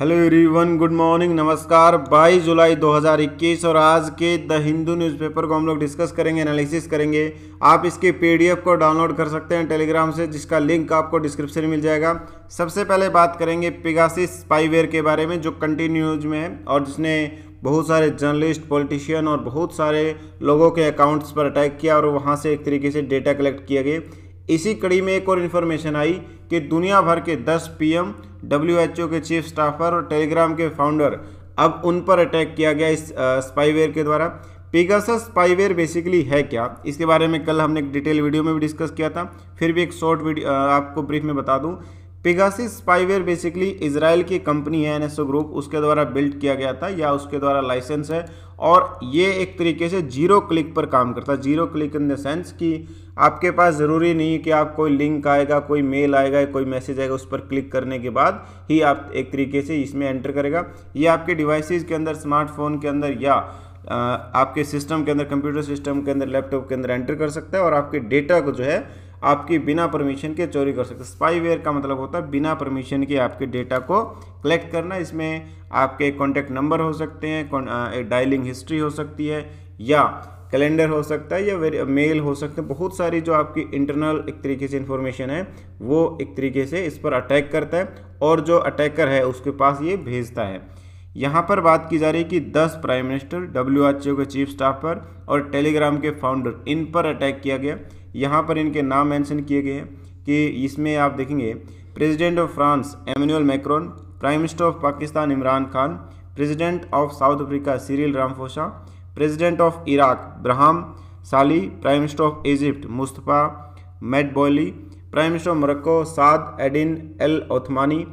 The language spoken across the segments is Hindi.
हेलो एवरीवन गुड मॉर्निंग नमस्कार 22 जुलाई 2021 और आज के द हिंदू न्यूज़पेपर को हम लोग डिस्कस करेंगे एनालिसिस करेंगे आप इसके पीडीएफ को डाउनलोड कर सकते हैं टेलीग्राम से जिसका लिंक आपको डिस्क्रिप्शन मिल जाएगा सबसे पहले बात करेंगे पिगासिस स्पाईवेयर के बारे में जो कंटिन्यूज में है और जिसने बहुत सारे जर्नलिस्ट पॉलिटिशियन और बहुत सारे लोगों के अकाउंट्स पर अटैक किया और वहाँ से एक तरीके से डेटा कलेक्ट किया गया इसी कड़ी में एक और इन्फॉर्मेशन आई कि दुनिया भर के 10 पीएम डब्ल्यूएचओ के चीफ स्टाफर और टेलीग्राम के फाउंडर अब उन पर अटैक किया गया इस स्पाईवेयर के द्वारा पिगासस स्पाईवेयर बेसिकली है क्या इसके बारे में कल हमने एक डिटेल वीडियो में भी डिस्कस किया था फिर भी एक शॉर्ट वीडियो आपको ब्रीफ में बता दूँ पिगासिस स्पाइवेयर बेसिकली इसराइल की कंपनी है एनएसओ ग्रुप उसके द्वारा बिल्ड किया गया था या उसके द्वारा लाइसेंस है और ये एक तरीके से जीरो क्लिक पर काम करता है zero click in the sense कि आपके पास ज़रूरी नहीं है कि आप कोई लिंक आएगा कोई मेल आएगा कोई मैसेज आएगा उस पर क्लिक करने के बाद ही आप एक तरीके से इसमें एंटर करेगा ये आपके डिवाइसिस के अंदर स्मार्टफोन के अंदर या आपके सिस्टम के अंदर कंप्यूटर सिस्टम के अंदर लैपटॉप के अंदर एंटर कर सकता है और आपके डेटा को जो है आपकी बिना परमिशन के चोरी कर सकते स्पाईवेयर का मतलब होता है बिना परमिशन के आपके डेटा को कलेक्ट करना इसमें आपके कॉन्टैक्ट नंबर हो सकते हैं डायलिंग हिस्ट्री हो सकती है या कैलेंडर हो सकता है या मेल हो सकते हैं बहुत सारी जो आपकी इंटरनल एक तरीके से इन्फॉर्मेशन है वो एक तरीके से इस पर अटैक करता है और जो अटैकर है उसके पास ये भेजता है यहाँ पर बात की जा रही है कि 10 प्राइम मिनिस्टर डब्ल्यू के चीफ स्टाफ पर और टेलीग्राम के फाउंडर इन पर अटैक किया गया यहाँ पर इनके नाम मेंशन किए गए हैं कि इसमें आप देखेंगे president of France Emmanuel Macron prime minister of Pakistan Imran Khan president of South Africa Cyril Ramaphosa president of Iraq Barham Salih prime minister of Egypt Mustafa Madbouly prime minister of Morocco Saad Eddine El Othmani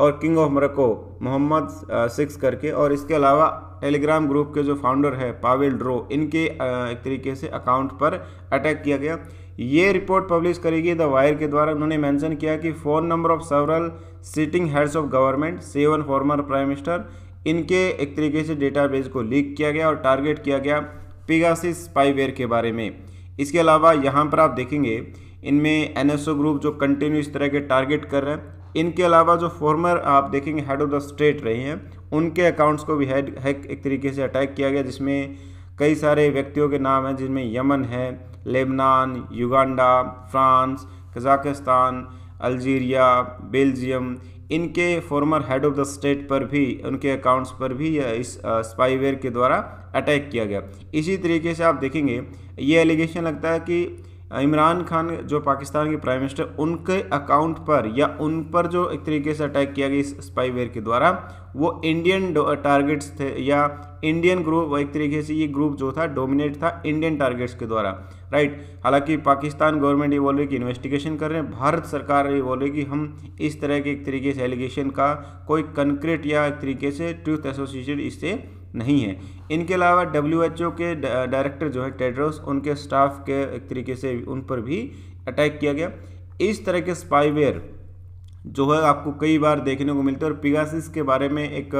और king of Morocco Mohammed six करके और इसके अलावा टेलीग्राम ग्रुप के जो फाउंडर है uh, पावेल ड्रो इनके एक तरीके से अकाउंट पर अटैक किया गया ये रिपोर्ट पब्लिश करेगी द वायर के द्वारा उन्होंने मेंशन किया कि phone number of several sitting heads of government seven former prime minister इनके एक तरीके से डेटाबेस को लीक किया गया और टारगेट किया गया पिगासिस स्पाईवेयर के बारे में इसके अलावा यहाँ पर आप देखेंगे इनमें एन ग्रुप जो कंटिन्यू इस तरह के टारगेट कर रहे हैं इनके अलावा जो फॉर्मर आप देखेंगे हेड ऑफ द स्टेट रहे हैं उनके अकाउंट्स को भी हैड हैक एक तरीके से अटैक किया गया जिसमें कई सारे व्यक्तियों के नाम हैं जिनमें यमन है Lebanon Uganda France Kazakhstan Algeria Belgium इनके former head of the state पर भी उनके अकाउंट्स पर भी इस स्पाईवेयर के द्वारा अटैक किया गया इसी तरीके से आप देखेंगे ये एलिगेशन लगता है कि इमरान खान जो पाकिस्तान के प्राइम मिनिस्टर उनके अकाउंट पर या उन पर जो एक तरीके से अटैक किया गया इस स्पाईवेयर के द्वारा वो इंडियन टारगेट्स uh, थे या इंडियन ग्रुप एक तरीके से ये ग्रुप जो था डोमिनेट था इंडियन टारगेट्स के द्वारा राइट हालांकि पाकिस्तान गवर्नमेंट ये बोल रही है कि इन्वेस्टिगेशन कर रहे हैं भारत सरकार ये बोल रही है कि हम इस तरह के एक तरीके से एलिगेशन का कोई कंक्रीट या एक तरीके से ट्रूथ एसोसिएटेड इससे नहीं है इनके अलावा डब्ल्यू एच ओ के डायरेक्टर जो है टेड्रोस उनके स्टाफ के एक तरीके से उन पर भी अटैक किया गया इस तरह के स्पाईवेयर जो है आपको कई बार देखने को मिलते हैं और पिगासिस के बारे में एक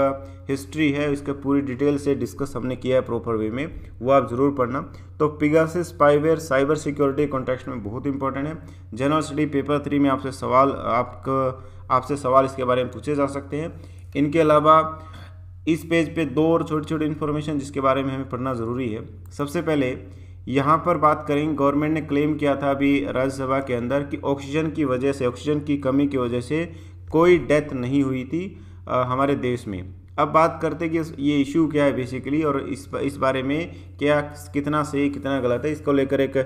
हिस्ट्री है इसके पूरी डिटेल से डिस्कस हमने किया है प्रॉपर वे में वो आप ज़रूर पढ़ना तो Pegasus spyware cyber security context में बहुत इंपॉर्टेंट है जनरल स्टडी पेपर थ्री में आपसे सवाल आपका आपसे सवाल इसके बारे में पूछे जा सकते हैं इनके अलावा इस पेज पे दो और छोटी छोटी इन्फॉर्मेशन जिसके बारे में हमें पढ़ना ज़रूरी है सबसे पहले यहाँ पर बात करें गवर्नमेंट ने क्लेम किया था अभी राज्यसभा के अंदर कि ऑक्सीजन की वजह से ऑक्सीजन की कमी की वजह से कोई डेथ नहीं हुई थी आ, हमारे देश में अब बात करते कि ये इशू क्या है बेसिकली और इस इस बारे में क्या कितना सही कितना गलत है इसको लेकर एक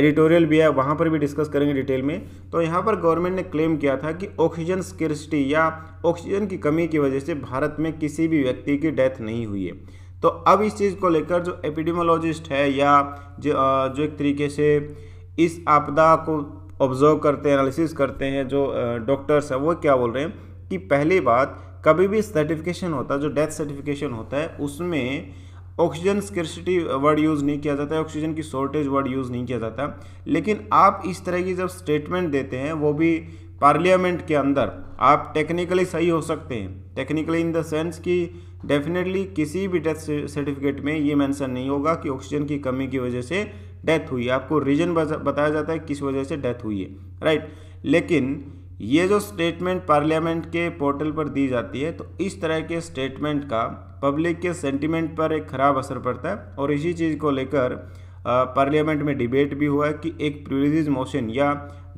एडिटोरियल भी है वहाँ पर भी डिस्कस करेंगे डिटेल में तो यहाँ पर गवर्नमेंट ने क्लेम किया था कि ऑक्सीजन स्केरसिटी या ऑक्सीजन की कमी की वजह से भारत में किसी भी व्यक्ति की डेथ नहीं हुई है तो अब इस चीज़ को लेकर जो एपिडेमोलॉजिस्ट है या जो जो एक तरीके से इस आपदा को ऑब्जर्व करते हैं एनालिसिस करते हैं जो डॉक्टर्स हैं वो क्या बोल रहे हैं कि पहली बात कभी भी सर्टिफिकेशन होता है जो डेथ सर्टिफिकेशन होता है उसमें ऑक्सीजन स्कर्सिटी वर्ड यूज़ नहीं किया जाता है ऑक्सीजन की शॉर्टेज वर्ड यूज़ नहीं किया जाता लेकिन आप इस तरह की जब स्टेटमेंट देते हैं वो भी पार्लियामेंट के अंदर आप टेक्निकली सही हो सकते हैं टेक्निकली इन द सेंस कि डेफिनेटली किसी भी डेथ सर्टिफिकेट में ये मैंसन नहीं होगा कि ऑक्सीजन की कमी की वजह से डेथ हुई आपको रीजन बताया जाता है किस वजह से डेथ हुई है राइट लेकिन ये जो स्टेटमेंट पार्लियामेंट के पोर्टल पर दी जाती है तो इस तरह के स्टेटमेंट का पब्लिक के सेंटिमेंट पर एक खराब असर पड़ता है और इसी चीज़ को लेकर पार्लियामेंट में डिबेट भी हुआ है कि एक प्रिविलेज मोशन या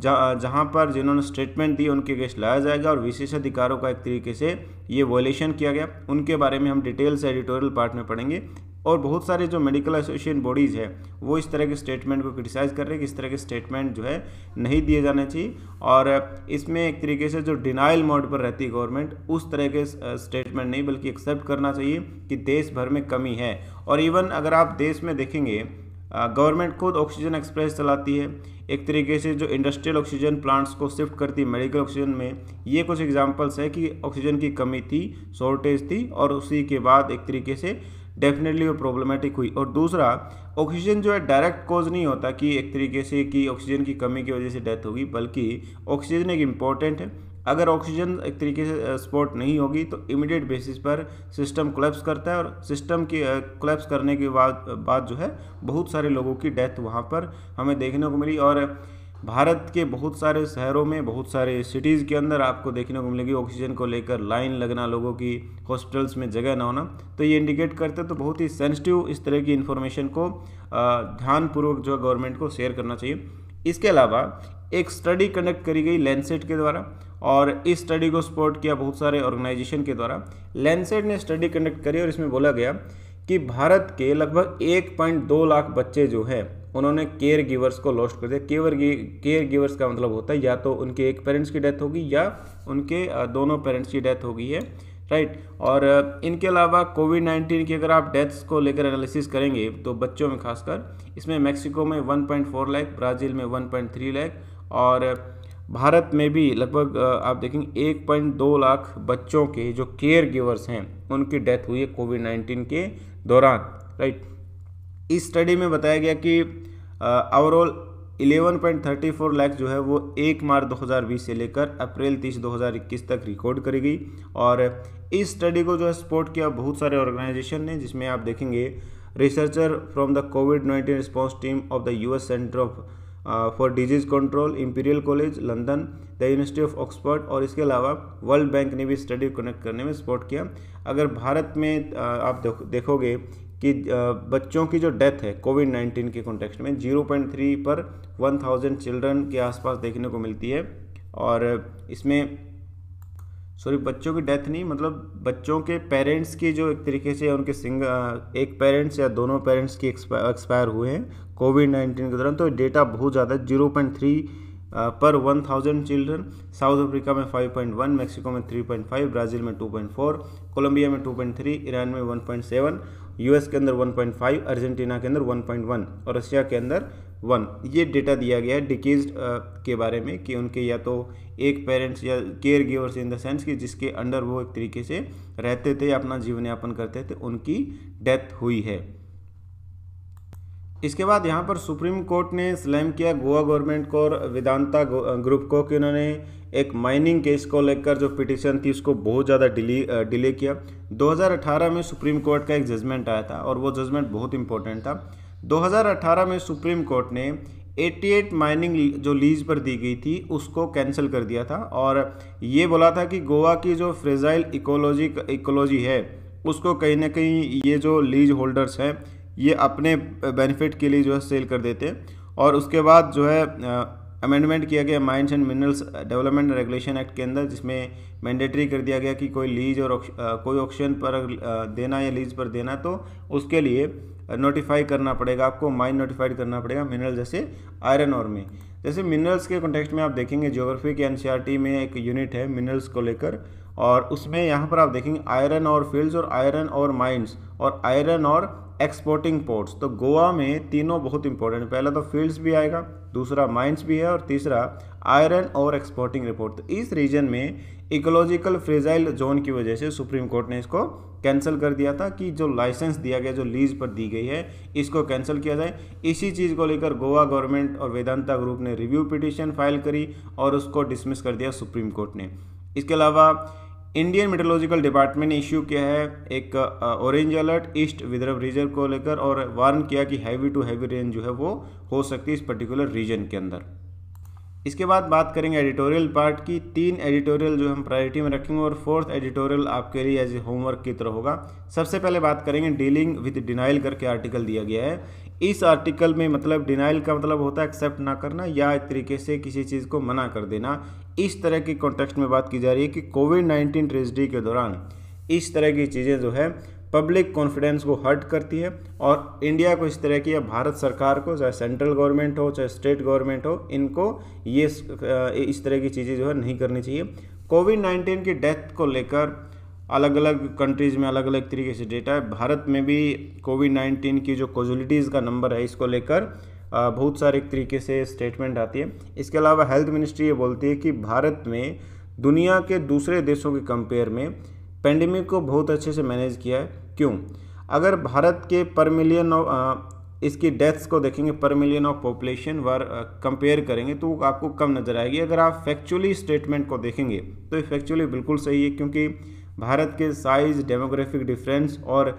जहाँ पर जिन्होंने स्टेटमेंट दी उनके गेस्ट लाया जाएगा और विशेष अधिकारों का एक तरीके से ये वॉलेशन किया गया उनके बारे में हम डिटेल से एडिटोरियल पार्ट में पढ़ेंगे और बहुत सारे जो मेडिकल एसोसिएशन बॉडीज़ है वो इस तरह के स्टेटमेंट को क्रिटिसाइज़ कर रहे हैं कि इस तरह के स्टेटमेंट जो है नहीं दिए जाने चाहिए और इसमें एक तरीके से जो डिनाइल मोड पर रहती है गवर्नमेंट उस तरह के स्टेटमेंट नहीं बल्कि एक्सेप्ट करना चाहिए कि देश भर में कमी है और इवन अगर आप देश में देखेंगे गवर्नमेंट खुद ऑक्सीजन एक्सप्रेस चलाती है एक तरीके से जो इंडस्ट्रियल ऑक्सीजन प्लांट्स को शिफ्ट करती है मेडिकल ऑक्सीजन में ये कुछ एग्जांपल्स है कि ऑक्सीजन की कमी थी शॉर्टेज थी और उसी के बाद एक तरीके से डेफिनेटली वो प्रॉब्लमेटिक हुई और दूसरा ऑक्सीजन जो है डायरेक्ट कॉज नहीं होता कि एक तरीके से कि ऑक्सीजन की कमी की वजह से डेथ होगी बल्कि ऑक्सीजन एक इम्पॉर्टेंट है अगर ऑक्सीजन एक तरीके से स्पॉट नहीं होगी तो इमीडिएट बेसिस पर सिस्टम कोलेप्स करता है और सिस्टम की कोलेप्स करने के बाद बाद जो है बहुत सारे लोगों की डेथ वहाँ पर हमें देखने को मिली और भारत के बहुत सारे शहरों में बहुत सारे सिटीज़ के अंदर आपको देखने को मिलेगी ऑक्सीजन को लेकर लाइन लगना लोगों की हॉस्पिटल्स में जगह ना होना तो ये इंडिकेट करते तो बहुत ही सेंसिटिव इस तरह की इन्फॉर्मेशन को ध्यानपूर्वक जो गवर्नमेंट को शेयर करना चाहिए इसके अलावा एक स्टडी कंडक्ट करी गई लैंडसेट के द्वारा और इस स्टडी को सपोर्ट किया बहुत सारे ऑर्गेनाइजेशन के द्वारा लैंडसेट ने स्टडी कंडक्ट करी और इसमें बोला गया कि भारत के लगभग 1.2 लाख बच्चे जो हैं उन्होंने केयर गिवर्स को लॉस्ट कर दिया केयर केयर गिवर्स का मतलब होता है या तो उनके एक पेरेंट्स की डेथ होगी या उनके दोनों पेरेंट्स की डेथ होगी है राइट और इनके अलावा कोविड नाइन्टीन की अगर आप डेथ्स को लेकर एनालिसिस करेंगे तो बच्चों में खासकर इसमें मैक्सिको में 1.4 लाख ब्राज़ील में 1.3 लाख और भारत में भी लगभग आप देखेंगे एक पॉइंट दो लाख बच्चों के जो केयर गिवर्स हैं उनकी डेथ हुई है कोविड नाइन्टीन के दौरान राइट इस स्टडी में बताया गया कि overall eleven point thirty four lakhs जो है वो एक मार्च दो हज़ार बीस से लेकर अप्रैल तीस दो हज़ार इक्कीस तक रिकॉर्ड करी गई और इस स्टडी को जो है सपोर्ट किया बहुत सारे ऑर्गेनाइजेशन ने जिसमें आप देखेंगे researcher from the COVID nineteen response team of the U S center of for disease control Imperial College London the University of Oxford और इसके अलावा वर्ल्ड बैंक ने भी स्टडी कनेक्ट करने में सपोर्ट किया अगर भारत में uh, आप देखोगे कि uh, बच्चों की जो डेथ है कोविड नाइन्टीन के कॉन्टेक्स्ट में zero point three per one thousand children के आसपास देखने को मिलती है और इसमें सॉरी बच्चों की डेथ नहीं मतलब बच्चों के पेरेंट्स की जो एक तरीके से उनके सिंग uh, एक पेरेंट्स या दोनों पेरेंट्स की एक्सपायर हुए हैं कोविड नाइन्टीन के दौरान तो डेटा बहुत ज़्यादा zero point three per one thousand children South Africa में फाइव पॉइंट वन मैक्सिको में थ्री पॉइंट फाइव ब्राज़ील में टू पॉइंट फोर कोलंबिया में टू पॉइंट थ्री ईरान में वन पॉइंट यू एस के अंदर वन पॉइंट फाइव अर्जेंटीना के अंदर वन पॉइंट वन और रशिया के अंदर वन ये डेटा दिया गया है डिकीज के बारे में कि उनके या तो एक पेरेंट्स या care givers in the sense कि जिसके अंडर वो एक तरीके से रहते थे अपना जीवन यापन करते थे उनकी डेथ हुई है इसके बाद यहाँ पर सुप्रीम कोर्ट ने स्लैम किया गोवा गवर्नमेंट को और वेदांता ग्रुप को कि उन्होंने एक माइनिंग केस को लेकर जो पिटिशन थी उसको बहुत ज़्यादा डिले डिले किया 2018 में सुप्रीम कोर्ट का एक जजमेंट आया था और वो जजमेंट बहुत इंपॉर्टेंट था 2018 में सुप्रीम कोर्ट ने 88 माइनिंग जो लीज पर दी गई थी उसको कैंसिल कर दिया था और ये बोला था कि गोवा की जो फ्रेजाइल इकोलॉजी इकोलॉजी है उसको कहीं ना कहीं ये जो लीज होल्डर्स हैं ये अपने बेनिफिट के लिए जो है सेल कर देते हैं और उसके बाद जो है अमेंडमेंट किया गया mines and minerals development regulation act के अंदर जिसमें मैंडेटरी कर दिया गया कि कोई लीज और आ, कोई ऑप्शन पर देना या लीज पर देना तो उसके लिए नोटिफाई करना पड़ेगा आपको माइन नोटिफाइड करना पड़ेगा मिनरल जैसे आयरन और में जैसे मिनरल्स के कॉन्टेक्स्ट में आप देखेंगे ज्योग्राफी के एन में एक यूनिट है मिनरल्स को लेकर और उसमें यहाँ पर आप देखेंगे आयरन और फील्ड्स और आयरन और माइंस और आयरन और एक्सपोर्टिंग पोर्ट्स तो गोवा में तीनों बहुत इंपॉर्टेंट पहला तो फील्ड्स भी आएगा दूसरा माइंस भी है और तीसरा आयरन और एक्सपोर्टिंग रिपोर्ट तो इस रीजन में इकोलॉजिकल फ्रेजाइल जोन की वजह से सुप्रीम कोर्ट ने इसको कैंसिल कर दिया था कि जो लाइसेंस दिया गया जो लीज पर दी गई है इसको कैंसिल किया जाए इसी चीज़ को लेकर गोवा गवर्नमेंट और वेदांता ग्रुप ने रिव्यू पिटिशन फाइल करी और उसको डिसमिस कर दिया सुप्रीम कोर्ट ने इसके अलावा इंडियन मेट्रोलॉजिकल डिपार्टमेंट ने इश्यू किया है एक orange alert east Vidarbha region को लेकर और वार्न किया कि हैवी टू हैवी रेन जो है वो हो सकती है इस पर्टिकुलर रीजन के अंदर इसके बाद बात करेंगे एडिटोरियल पार्ट की तीन एडिटोरियल जो हम प्रायोरिटी में रखेंगे और फोर्थ एडिटोरियल आपके लिए एज ए होमवर्क की तरह होगा सबसे पहले बात करेंगे डीलिंग विद डिनाइल करके आर्टिकल दिया गया है इस आर्टिकल में मतलब डिनाइल का मतलब होता है एक्सेप्ट ना करना या एक तरीके से किसी चीज़ को मना कर देना इस तरह की कॉन्टेक्स्ट में बात की जा रही है कि कोविड नाइन्टीन ट्रेजडी के दौरान इस तरह की चीज़ें जो है पब्लिक कॉन्फिडेंस को हर्ट करती है और इंडिया को इस तरह की या भारत सरकार को चाहे सेंट्रल गवर्नमेंट हो चाहे स्टेट गवर्नमेंट हो इनको ये इस तरह की चीज़ें जो है नहीं करनी चाहिए कोविड नाइन्टीन की डेथ को लेकर अलग अलग कंट्रीज़ में अलग अलग तरीके से डेटा है भारत में भी कोविड नाइन्टीन की जो कोजुलिटीज़ का नंबर है इसको लेकर बहुत सारे एक तरीके से स्टेटमेंट आती है इसके अलावा हेल्थ मिनिस्ट्री ये बोलती है कि भारत में दुनिया के दूसरे देशों के कंपेयर में पेंडेमिक को बहुत अच्छे से मैनेज किया है क्यों अगर भारत के पर मिलियन ऑफ इसकी डेथ्स को देखेंगे पर मिलियन ऑफ पॉपुलेशन वर कंपेयर करेंगे तो आपको कम नज़र आएगी अगर आप फैक्चुअली स्टेटमेंट को देखेंगे तो फैक्चुअली बिल्कुल सही है क्योंकि भारत के साइज़ डेमोग्राफिक डिफरेंस और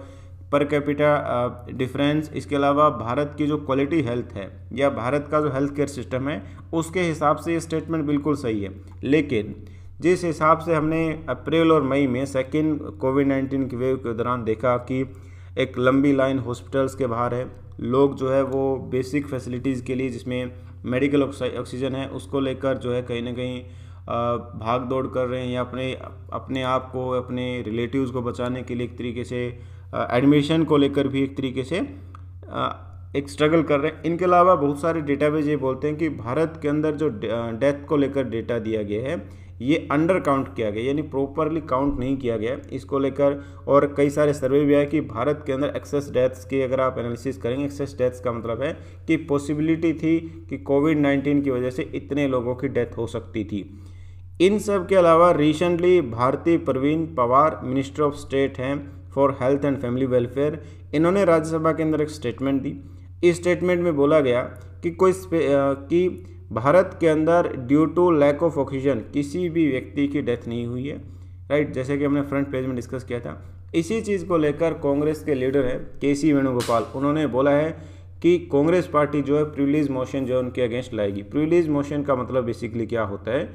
पर कैपिटा डिफरेंस इसके अलावा भारत की जो क्वालिटी हेल्थ है या भारत का जो हेल्थ केयर सिस्टम है उसके हिसाब से ये स्टेटमेंट बिल्कुल सही है लेकिन जिस हिसाब से हमने अप्रैल और मई में सेकेंड कोविड नाइन्टीन की वेव के दौरान देखा कि एक लंबी लाइन हॉस्पिटल्स के बाहर है लोग जो है वो बेसिक फैसिलिटीज़ के लिए जिसमें मेडिकल ऑक्सीजन है उसको लेकर जो है कहीं ना कहीं uh, भाग दौड़ कर रहे हैं या अपने अपने आप को अपने रिलेटिव्स को बचाने के लिए एक तरीके से एडमिशन को लेकर भी एक तरीके से एक स्ट्रगल कर रहे हैं इनके अलावा बहुत सारे डेटाबेज ये बोलते हैं कि भारत के अंदर जो डेथ को लेकर डेटा दिया गया है ये अंडर काउंट किया गया यानी प्रॉपरली काउंट नहीं किया गया इसको लेकर और कई सारे सर्वे भी आए कि भारत के अंदर एक्सेस डेथ्स की अगर आप एनालिसिस करेंगे एक्सेस डेथ्स का मतलब है कि पॉसिबिलिटी थी कि कोविड नाइन्टीन की वजह से इतने लोगों की डेथ हो सकती थी इन सब के अलावा recently Bharati Pravin Pawar minister of state हैं for health and family welfare इन्होंने राज्यसभा के अंदर एक स्टेटमेंट दी इस स्टेटमेंट में बोला गया कि कोई कि भारत के अंदर due to lack of oxygen किसी भी व्यक्ति की डेथ नहीं हुई है राइट जैसे कि हमने फ्रंट पेज में डिस्कस किया था इसी चीज़ को लेकर कांग्रेस के लीडर हैं के सी वेणुगोपाल उन्होंने बोला है कि कांग्रेस पार्टी जो है प्रिविलीज मोशन जो है उनके अगेंस्ट लाएगी प्रिविलीज मोशन का मतलब बेसिकली क्या होता है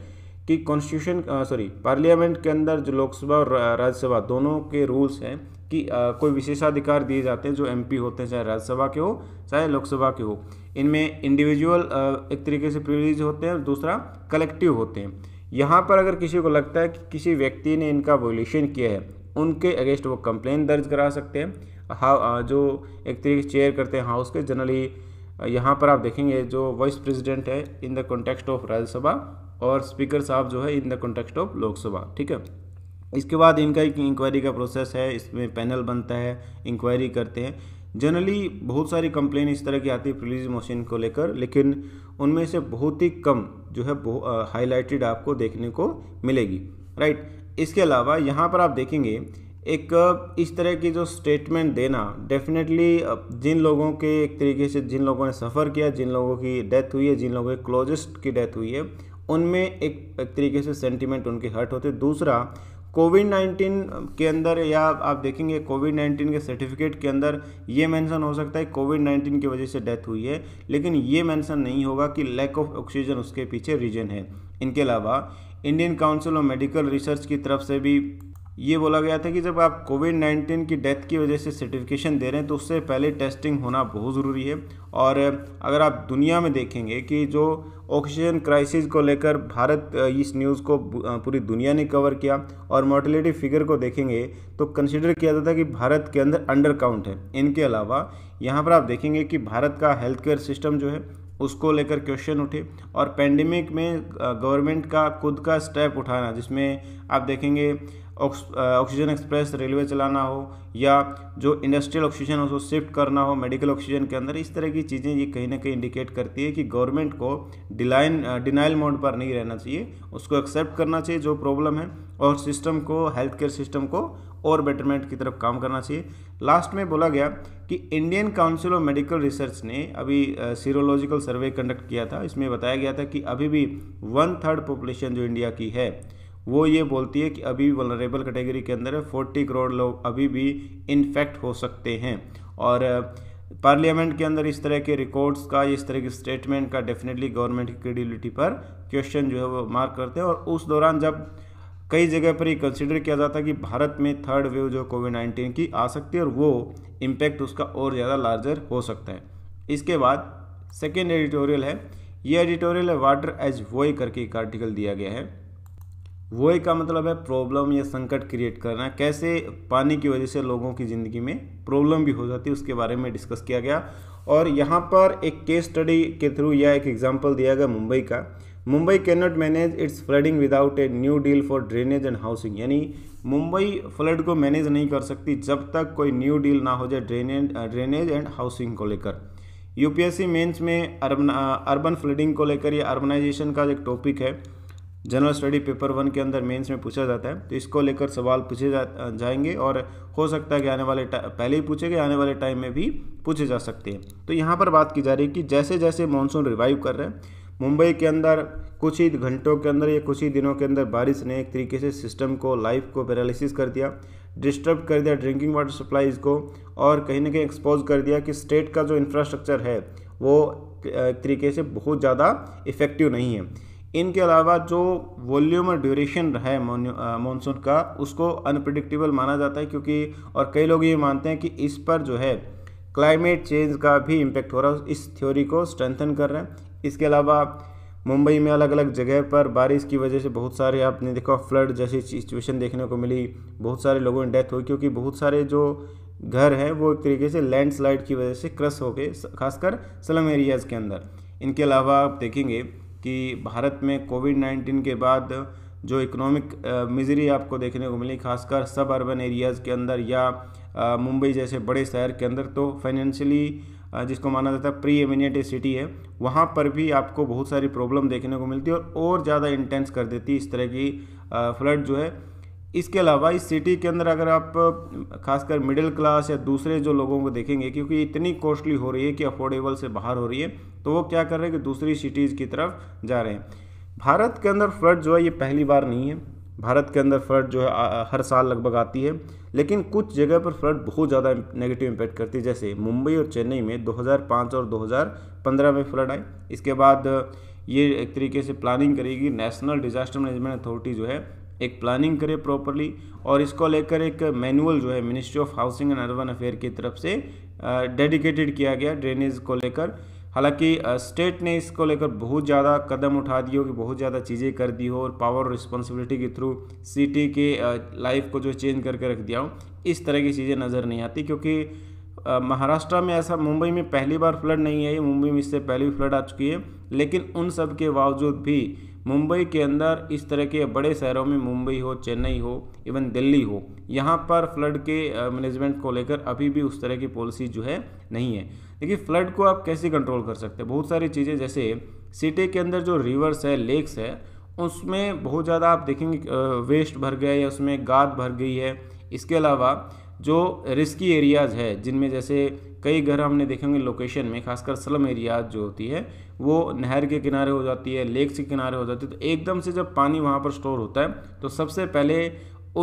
कि कॉन्स्टिट्यूशन सॉरी पार्लियामेंट के अंदर जो लोकसभा और राज्यसभा दोनों के रूल्स हैं कि आ, कोई विशेषाधिकार दिए जाते हैं जो एमपी होते हैं चाहे राज्यसभा के हो चाहे लोकसभा के हो इनमें इंडिविजुअल एक तरीके से प्रिविलेज होते हैं और दूसरा कलेक्टिव होते हैं यहाँ पर अगर किसी को लगता है कि किसी व्यक्ति ने इनका वोल्यूशन किया है उनके अगेंस्ट वो कंप्लेन दर्ज करा सकते हैं हाँ जो एक तरीके से चेयर करते हैं हाउस के जनरली यहाँ पर आप देखेंगे जो वाइस प्रेसिडेंट है in the context of Rajya Sabha और स्पीकर साहब जो है in the context of Lok Sabha ठीक है इसके बाद इनका एक इंक्वायरी का प्रोसेस है इसमें पैनल बनता है इंक्वायरी करते हैं जनरली बहुत सारी कंप्लेन इस तरह की आती है प्रिलीज मोशन को लेकर लेकिन उनमें से बहुत ही कम जो है हाईलाइटेड आपको देखने को मिलेगी राइट इसके अलावा यहाँ पर आप देखेंगे एक इस तरह की जो स्टेटमेंट देना डेफिनेटली जिन लोगों के एक तरीके से जिन लोगों ने सफ़र किया जिन लोगों की डेथ हुई है जिन लोगों के क्लोजेस्ट की डेथ हुई है उनमें एक तरीके से सेंटिमेंट उनके हर्ट होते दूसरा कोविड 19 के अंदर या आप देखेंगे कोविड 19 के सर्टिफिकेट के अंदर ये मेंशन हो सकता है कोविड 19 की वजह से डेथ हुई है लेकिन ये मेंशन नहीं होगा कि लैक ऑफ ऑक्सीजन उसके पीछे रीजन है इनके अलावा Indian Council of Medical Research की तरफ से भी ये बोला गया था कि जब आप कोविड 19 की डेथ की वजह से सर्टिफिकेशन दे रहे हैं तो उससे पहले टेस्टिंग होना बहुत ज़रूरी है और अगर आप दुनिया में देखेंगे कि जो ऑक्सीजन क्राइसिस को लेकर भारत इस न्यूज़ को पूरी दुनिया ने कवर किया और मोर्टिलिटी फिगर को देखेंगे तो कंसिडर किया जाता है कि भारत के अंदर अंडर काउंट है इनके अलावा यहाँ पर आप देखेंगे कि भारत का हेल्थ केयर सिस्टम जो है उसको लेकर क्वेश्चन उठे और पेंडेमिक में गवर्नमेंट का खुद का स्टेप उठाना जिसमें आप देखेंगे ऑक्सीजन एक्सप्रेस रेलवे चलाना हो या जो इंडस्ट्रियल ऑक्सीजन हो उसको शिफ्ट करना हो मेडिकल ऑक्सीजन के अंदर इस तरह की चीज़ें ये कहीं ना कहीं इंडिकेट करती है कि गवर्नमेंट को डिलाइन डिनाइल मोड पर नहीं रहना चाहिए उसको एक्सेप्ट करना चाहिए जो प्रॉब्लम है और सिस्टम को हेल्थ केयर सिस्टम को और बेटरमेंट की तरफ काम करना चाहिए लास्ट में बोला गया कि Indian Council of Medical Research ने अभी सीरोलॉजिकल सर्वे कंडक्ट किया था इसमें बताया गया था कि अभी भी वन थर्ड पॉपुलेशन जो इंडिया की है वो ये बोलती है कि अभी भी वनरेबल कैटेगरी के अंदर फोर्टी करोड़ लोग अभी भी इन्फेक्ट हो सकते हैं और पार्लियामेंट के अंदर इस तरह के रिकॉर्ड्स का इस तरह के स्टेटमेंट का डेफिनेटली गवर्नमेंट की क्रेडिबिलिटी पर क्वेश्चन जो है वो मार्क करते हैं और उस दौरान जब कई जगह पर ये कंसिडर किया जाता है कि भारत में थर्ड वेव जो कोविड नाइन्टीन की आ सकती है और वो इम्पैक्ट उसका और ज़्यादा लार्जर हो सकता है इसके बाद सेकेंड एडिटोरियल है ये एडिटोरियल है वाटर एज वोई करके एक आर्टिकल दिया गया है एक का मतलब है प्रॉब्लम या संकट क्रिएट करना कैसे पानी की वजह से लोगों की ज़िंदगी में प्रॉब्लम भी हो जाती है उसके बारे में डिस्कस किया गया और यहाँ पर एक केस स्टडी के थ्रू या एक एग्जाम्पल दिया गया मुंबई का Mumbai can not manage its flooding without a new deal for drainage and housing यानी मुंबई फ्लड को मैनेज नहीं कर सकती जब तक कोई न्यू डील ना हो जाए ड्रेनेज ड्रेनेज एंड हाउसिंग को लेकर यूपीएससी मेंस में अर्बन अर्बन फ्लडिंग को लेकर या अर्बनाइजेशन का एक टॉपिक है जनरल स्टडी पेपर वन के अंदर मेंस में पूछा जाता है तो इसको लेकर सवाल पूछे जा जाएंगे और हो सकता है कि आने वाले पहले ही पूछे गए आने वाले टाइम में भी पूछे जा सकते हैं तो यहाँ पर बात की जा रही है कि जैसे जैसे मानसून रिवाइव कर रहे हैं मुंबई के अंदर कुछ ही घंटों के अंदर या कुछ ही दिनों के अंदर बारिश ने एक तरीके से सिस्टम को लाइफ को पैरालिसिस कर दिया डिस्टर्ब कर दिया ड्रिंकिंग वाटर सप्लाईज को और कहीं ना कहीं एक्सपोज कर दिया कि स्टेट का जो इंफ्रास्ट्रक्चर है वो एक तरीके से बहुत ज़्यादा इफ़ेक्टिव नहीं है इनके अलावा जो वॉल्यूम और ड्यूरेशन है मानसून का उसको अनप्रडिक्टेबल माना जाता है क्योंकि और कई लोग ये मानते हैं कि इस पर जो है क्लाइमेट चेंज का भी इम्पेक्ट हो रहा है इस थ्योरी को स्ट्रेंथन कर रहे हैं इसके अलावा मुंबई में अलग अलग जगह पर बारिश की वजह से बहुत सारे आपने देखा फ्लड जैसी सिचुएशन देखने को मिली बहुत सारे लोगों की डेथ हुई क्योंकि बहुत सारे जो घर हैं वो एक तरीके से लैंडस्लाइड की वजह से क्रस हो गए खासकर स्लम एरियाज़ के अंदर इनके अलावा आप देखेंगे कि भारत में कोविड नाइन्टीन के बाद जो इकोनॉमिक मिजरी आपको देखने को मिली खासकर सब अर्बन एरियाज़ के अंदर या मुंबई जैसे बड़े शहर के अंदर तो फाइनेंशियली जिसको माना जाता है प्री एमिनेट सिटी है वहाँ पर भी आपको बहुत सारी प्रॉब्लम देखने को मिलती है और, और ज़्यादा इंटेंस कर देती है इस तरह की फ्लड जो है इसके अलावा इस सिटी के अंदर अगर आप खासकर मिडिल क्लास या दूसरे जो लोगों को देखेंगे क्योंकि इतनी कॉस्टली हो रही है कि अफोर्डेबल से बाहर हो रही है तो वो क्या कर रहे हैं कि दूसरी सिटीज़ की तरफ जा रहे हैं भारत के अंदर फ्लड जो है ये पहली बार नहीं है भारत के अंदर फ्लड जो है हर साल लगभग आती है लेकिन कुछ जगह पर फ्लड बहुत ज़्यादा नेगेटिव इम्पैक्ट करती है जैसे मुंबई और चेन्नई में 2005 और 2015 में फ्लड आए इसके बाद ये एक तरीके से प्लानिंग करेगी नेशनल डिजास्टर मैनेजमेंट अथॉरिटी जो है एक प्लानिंग करे प्रॉपरली और इसको लेकर एक मैनुअल जो है ministry of housing and urban affair की तरफ से डेडिकेटेड किया गया ड्रेनेज को लेकर हालांकि स्टेट ने इसको लेकर बहुत ज़्यादा कदम उठा दिए हो कि बहुत ज़्यादा चीज़ें कर दी हो और पावर और रिस्पॉन्सिबिलिटी के थ्रू सिटी के लाइफ को जो चेंज करके रख दिया हो इस तरह की चीज़ें नज़र नहीं आती क्योंकि महाराष्ट्र में ऐसा मुंबई में पहली बार फ्लड नहीं है मुंबई में इससे पहले भी फ्लड आ चुकी है लेकिन उन सब के बावजूद भी मुंबई के अंदर इस तरह के बड़े शहरों में मुंबई हो चेन्नई हो इवन दिल्ली हो यहाँ पर फ्लड के मैनेजमेंट को लेकर अभी भी उस तरह की पॉलिसी जो है नहीं है देखिए फ्लड को आप कैसे कंट्रोल कर सकते हैं बहुत सारी चीज़ें जैसे सिटी के अंदर जो रिवर्स है लेक्स है उसमें बहुत ज़्यादा आप देखेंगे वेस्ट भर गया या उसमें गाद भर गई है इसके अलावा जो रिस्की एरियाज़ है जिनमें जैसे कई घर हमने देखेंगे लोकेशन में खासकर स्लम एरियाज जो होती है वो नहर के किनारे हो जाती है लेक्स के किनारे हो जाती है तो एकदम से जब पानी वहाँ पर स्टोर होता है तो सबसे पहले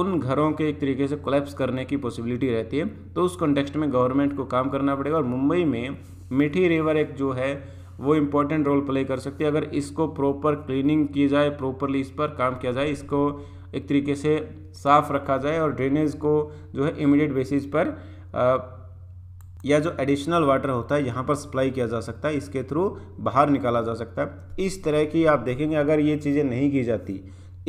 उन घरों के एक तरीके से कोलेप्स करने की पॉसिबिलिटी रहती है तो उस कॉन्टेक्स्ट में गवर्नमेंट को काम करना पड़ेगा और मुंबई में मिठी रिवर एक जो है वो इम्पोर्टेंट रोल प्ले कर सकती है अगर इसको प्रॉपर क्लीनिंग की जाए प्रॉपरली इस पर काम किया जाए इसको एक तरीके से साफ़ रखा जाए और ड्रेनेज को जो है इमीडिएट बेसिस पर या जो एडिशनल वाटर होता है यहाँ पर सप्लाई किया जा सकता है इसके थ्रू बाहर निकाला जा सकता है इस तरह की आप देखेंगे अगर ये चीज़ें नहीं की जाती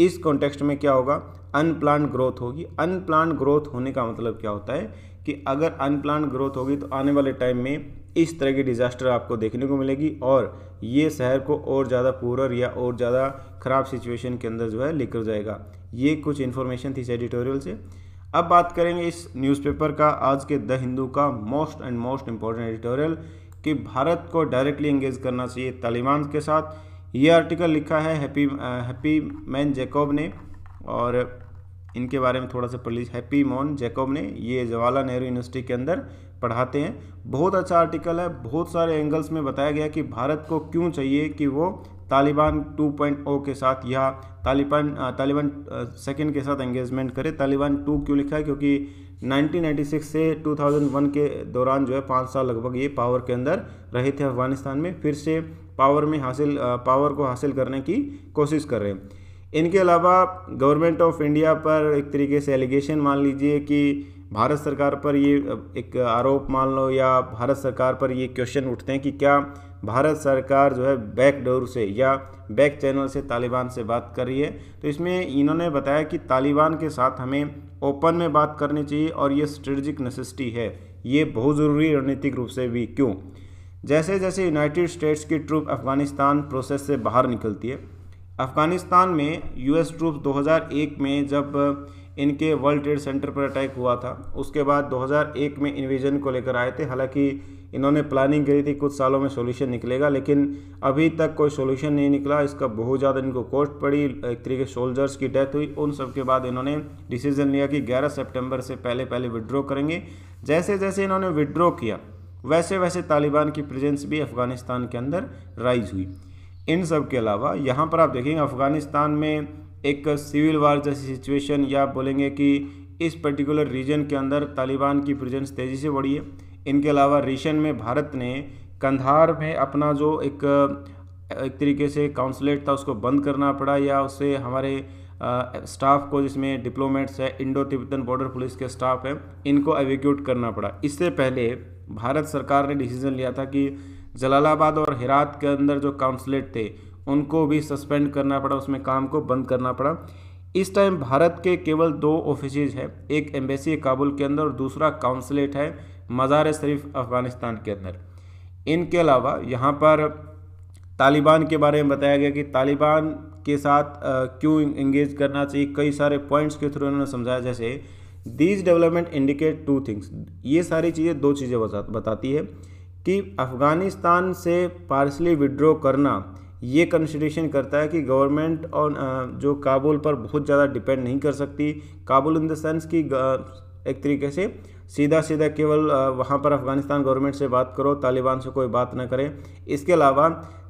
इस कॉन्टेक्स्ट में क्या होगा अनप्लान ग्रोथ होगी अनप्लान ग्रोथ होने का मतलब क्या होता है कि अगर अनप्लान ग्रोथ होगी तो आने वाले टाइम में इस तरह की डिज़ास्टर आपको देखने को मिलेगी और ये शहर को और ज़्यादा पूरर या और ज़्यादा ख़राब सिचुएशन के अंदर जो है लेकर जाएगा ये कुछ इन्फॉर्मेशन थी इस एडिटोरियल से अब बात करेंगे इस न्यूज़पेपर का आज के द हिंदू का most and most important editorial कि भारत को डायरेक्टली एंगेज करना चाहिए तालिबान के साथ ये आर्टिकल लिखा है हैप्पी हैप्पी मैन जैकब ने और इनके बारे में थोड़ा सा पढ़ लीजिए हैप्पी मोन जैकब ने ये जवाहरलाल नेहरू यूनिवर्सिटी के अंदर पढ़ाते हैं बहुत अच्छा आर्टिकल है बहुत सारे एंगल्स में बताया गया कि भारत को क्यों चाहिए कि वो तालिबान 2.0 के साथ या तालिबान तालिबान सेकेंड के साथ एंगेजमेंट करे तालिबान टू क्यों लिखा है क्योंकि 1996 से 2001 के दौरान जो है पाँच साल लगभग ये पावर के अंदर रहे थे अफगानिस्तान में फिर से पावर में हासिल पावर को हासिल करने की कोशिश कर रहे हैं इनके अलावा गवर्नमेंट ऑफ इंडिया पर एक तरीके से एलिगेशन मान लीजिए कि भारत सरकार पर ये एक आरोप मान लो या भारत सरकार पर ये क्वेश्चन उठते हैं कि क्या भारत सरकार जो है बैक डोर से या बैक चैनल से तालिबान से बात कर रही है तो इसमें इन्होंने बताया कि तालिबान के साथ हमें ओपन में बात करनी चाहिए और ये स्ट्रेटजिक नेसेसिटी है ये बहुत ज़रूरी रणनीतिक रूप से भी क्यों जैसे जैसे यूनाइटेड स्टेट्स की ट्रूप अफगानिस्तान प्रोसेस से बाहर निकलती है अफ़गानिस्तान में यूएस ट्रूप 2001 में जब इनके वर्ल्ड ट्रेड सेंटर पर अटैक हुआ था उसके बाद 2001 में इन्वेजन को लेकर आए थे हालांकि इन्होंने प्लानिंग करी थी कुछ सालों में सोल्यूशन निकलेगा लेकिन अभी तक कोई सोल्यूशन नहीं निकला इसका बहुत ज़्यादा इनको कॉस्ट पड़ी एक तरीके सोल्जर्स की डेथ हुई उन सब के बाद इन्होंने डिसीजन लिया कि 11 सितंबर से पहले पहले विड्रॉ करेंगे जैसे जैसे इन्होंने विड्रॉ किया वैसे वैसे तालिबान की प्रेजेंस भी अफ़गानिस्तान के अंदर राइज हुई इन सब के अलावा यहाँ पर आप देखेंगे अफ़गानिस्तान में एक सिविल वार जैसी सिचुएशन या बोलेंगे कि इस पर्टिकुलर रीजन के अंदर तालिबान की प्रेजेंस तेज़ी से बढ़ी है इनके अलावा रीशन में भारत ने कंधार में अपना जो एक एक तरीके से काउंसलेट था उसको बंद करना पड़ा या उससे हमारे स्टाफ को जिसमें डिप्लोमेट्स है इंडो तिब्बतन बॉर्डर पुलिस के स्टाफ हैं इनको एविक्यूट करना पड़ा इससे पहले भारत सरकार ने डिसीजन लिया था कि जलालाबाद और हिरात के अंदर जो काउंसलेट थे उनको भी सस्पेंड करना पड़ा उसमें काम को बंद करना पड़ा इस टाइम भारत के केवल दो ऑफिस हैं एक एम्बेसी काबुल के अंदर और दूसरा काउंसलेट है मज़ार शरीफ अफ़गानिस्तान के अंदर इनके अलावा यहाँ पर तालिबान के बारे में बताया गया कि तालिबान के साथ क्यों इंगेज करना चाहिए कई सारे पॉइंट्स के थ्रू इन्होंने समझाया जैसे these development indicate two things ये सारी चीज़ें दो चीज़ें बताती है कि अफ़गानिस्तान से पार्सली विड्रॉ करना ये कंसिडरेशन करता है कि गवर्नमेंट और uh, जो काबुल पर बहुत ज़्यादा डिपेंड नहीं कर सकती काबुल इन द सेंस कि uh, एक तरीके से सीधा सीधा केवल uh, वहाँ पर अफ़गानिस्तान गवर्नमेंट से बात करो तालिबान से कोई बात ना करें इसके अलावा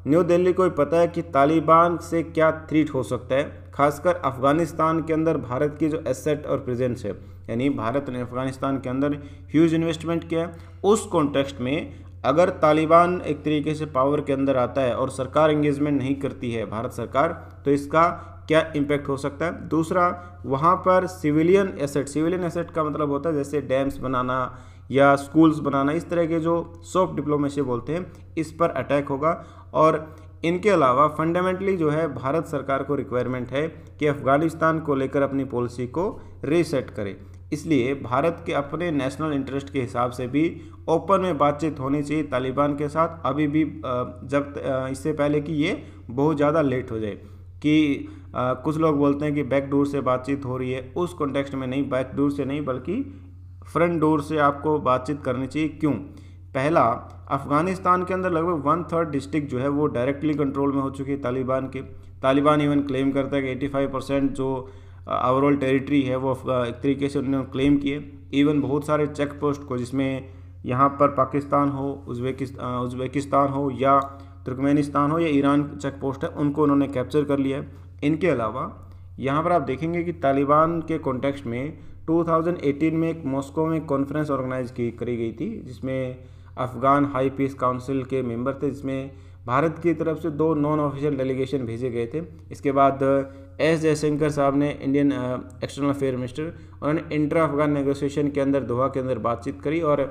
न्यू दिल्ली को पता है कि तालिबान से क्या थ्रीट हो सकता है खासकर अफ़गानिस्तान के अंदर भारत की जो एसेट और प्रेजेंस है यानी भारत ने अफ़गानिस्तान के अंदर ह्यूज इन्वेस्टमेंट किया है उस कॉन्टेक्स्ट में अगर तालिबान एक तरीके से पावर के अंदर आता है और सरकार इंगेजमेंट नहीं करती है भारत सरकार तो इसका क्या इम्पैक्ट हो सकता है दूसरा वहाँ पर सिविलियन एसेट सिविलियन एसेट का मतलब होता है जैसे डैम्स बनाना या स्कूल्स बनाना इस तरह के जो सॉफ्ट डिप्लोमेसी बोलते हैं इस पर अटैक होगा और इनके अलावा फंडामेंटली जो है भारत सरकार को रिक्वायरमेंट है कि अफ़गानिस्तान को लेकर अपनी पॉलिसी को रीसेट करे इसलिए भारत के अपने नेशनल इंटरेस्ट के हिसाब से भी ओपन में बातचीत होनी चाहिए तालिबान के साथ अभी भी जब इससे पहले कि ये बहुत ज़्यादा लेट हो जाए कि कुछ लोग बोलते हैं कि बैक डोर से बातचीत हो रही है उस कॉन्टेक्स्ट में नहीं बैक डोर से नहीं बल्कि फ्रंट डोर से आपको बातचीत करनी चाहिए क्यों पहला अफ़गानिस्तान के अंदर लगभग वन थर्ड डिस्ट्रिक्ट जो है वो डायरेक्टली कंट्रोल में हो चुकी है तालिबान के तालिबान इवन क्लेम करता है कि 85 परसेंट जो ओवरऑल टेरिटरी है वो एक तरीके से उन्होंने क्लेम किए इवन बहुत सारे चेक पोस्ट को जिसमें यहाँ पर पाकिस्तान हो उज्बेकिस्तान उज्बेकिस्तान हो या तुर्कमेनिस्तान हो या ईरान चेक पोस्ट है उनको उन्होंने कैप्चर कर लिया है इनके अलावा यहाँ पर आप देखेंगे कि तालिबान के कॉन्टेक्स्ट में 2018 में एक मॉस्को में कॉन्फ्रेंस ऑर्गेनाइज की करी गई थी जिसमें अफ़गान हाई पीस काउंसिल के मेंबर थे जिसमें भारत की तरफ से दो नॉन ऑफिशियल डेलीगेशन भेजे गए थे इसके बाद एस जयशंकर साहब ने इंडियन एक्सटर्नल अफेयर मिनिस्टर उन्होंने इंट्रा अफगान नेगोशिएशन के अंदर दोहा के अंदर बातचीत करी और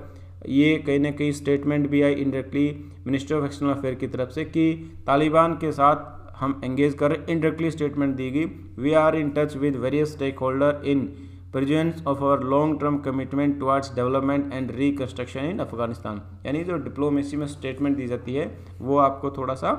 ये कहीं ना कहीं स्टेटमेंट भी आई indirectly minister of external affair की तरफ से कि तालिबान के साथ हम एंगेज कर रहे इंडायरेक्टली स्टेटमेंट दी गई we are in touch with various stake holder in presence of our long term commitment towards development and reconstruction in Afghanistan यानी जो डिप्लोमेसी में स्टेटमेंट दी जाती है वो आपको थोड़ा सा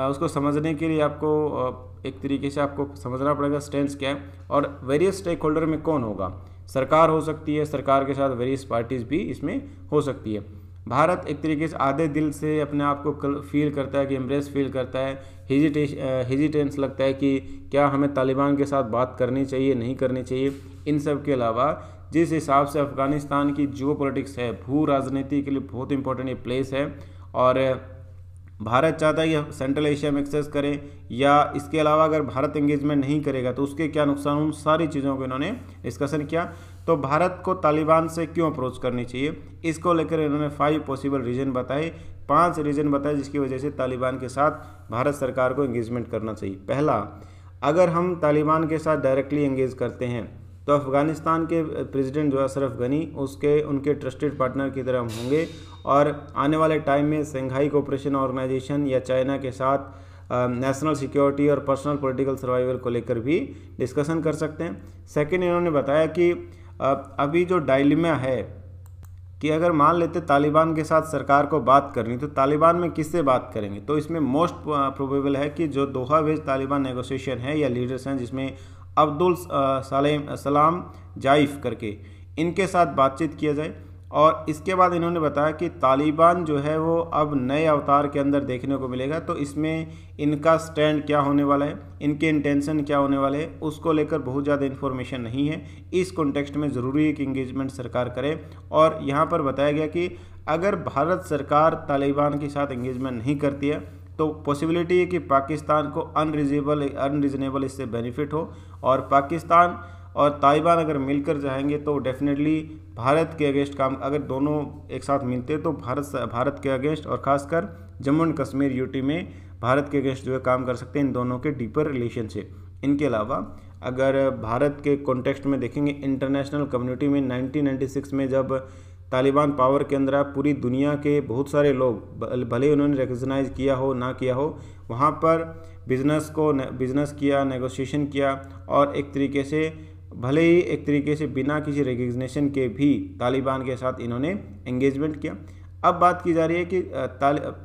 उसको समझने के लिए आपको एक तरीके से आपको समझना पड़ेगा स्टैंड क्या है और वेरियस स्टेक होल्डर में कौन होगा सरकार हो सकती है सरकार के साथ वेरियस पार्टीज भी इसमें हो सकती है भारत एक तरीके से आधे दिल से अपने आप को फील करता है कि एम्ब्रेस फील करता है हिजिटेंस लगता है कि क्या हमें तालिबान के साथ बात करनी चाहिए नहीं करनी चाहिए इन सब के अलावा जिस हिसाब से अफ़गानिस्तान की जियो है भू राजनीति के लिए बहुत इंपॉर्टेंट ये प्लेस है और भारत चाहता है कि सेंट्रल एशिया में एक्सेस करें या इसके अलावा अगर भारत एंगेजमेंट नहीं करेगा तो उसके क्या नुकसान उन सारी चीज़ों को इन्होंने डिस्कशन किया तो भारत को तालिबान से क्यों अप्रोच करनी चाहिए इसको लेकर इन्होंने फाइव पॉसिबल रीजन बताए पांच रीजन बताए जिसकी वजह से तालिबान के साथ भारत सरकार को एंगेजमेंट करना चाहिए पहला अगर हम तालिबान के साथ डायरेक्टली एंगेज करते हैं तो अफ़गानिस्तान के प्रेसिडेंट जो अशरफ गनी उसके उनके ट्रस्टेड पार्टनर की तरह होंगे और आने वाले टाइम में शंघाई कोऑपरेशन ऑर्गेनाइजेशन या चाइना के साथ नेशनल सिक्योरिटी और पर्सनल पॉलिटिकल सर्वाइवल को लेकर भी डिस्कशन कर सकते हैं सेकेंड इन्होंने बताया कि अभी जो डायलिमा है कि अगर मान लेते तालिबान के साथ सरकार को बात करनी तो तालिबान में किससे बात करेंगे तो इसमें मोस्ट प्रोबेबल है कि जो दोहा वेज तालिबान नेगोशिएशन है या लीडर्स हैं जिसमें अब्दुल सलेम सलाम जाइफ करके इनके साथ बातचीत किया जाए और इसके बाद इन्होंने बताया कि तालिबान जो है वो अब नए अवतार के अंदर देखने को मिलेगा तो इसमें इनका स्टैंड क्या होने वाला है इनके इंटेंशन क्या होने वाले हैं उसको लेकर बहुत ज़्यादा इन्फॉर्मेशन नहीं है इस कॉन्टेक्स्ट में ज़रूरी एक इंगेजमेंट सरकार करे और यहाँ पर बताया गया कि अगर भारत सरकार तालिबान के साथ इंगेजमेंट नहीं करती है तो पॉसिबिलिटी है कि पाकिस्तान को अनरिजेबल अनरिजनेबल इससे बेनिफिट हो और पाकिस्तान और ताइवान अगर मिलकर जाएंगे तो डेफिनेटली भारत के अगेंस्ट काम अगर दोनों एक साथ मिलते तो भारत भारत के अगेंस्ट और ख़ासकर जम्मू एंड कश्मीर यूटी में भारत के अगेंस्ट जो है काम कर सकते हैं इन दोनों के डीपर रिलेशनशिप इनके अलावा अगर भारत के कॉन्टेक्स्ट में देखेंगे इंटरनेशनल कम्युनिटी में 1996 में जब तालिबान पावर के अंदर पूरी दुनिया के बहुत सारे लोग भले उन्होंने रिकग्नाइज किया हो ना किया हो वहाँ पर बिज़नेस को बिज़नेस किया नेगोशिएशन किया और एक तरीके से भले ही एक तरीके से बिना किसी रिकग्नेशन के भी तालिबान के साथ इन्होंने एंगेजमेंट किया अब बात की जा रही है कि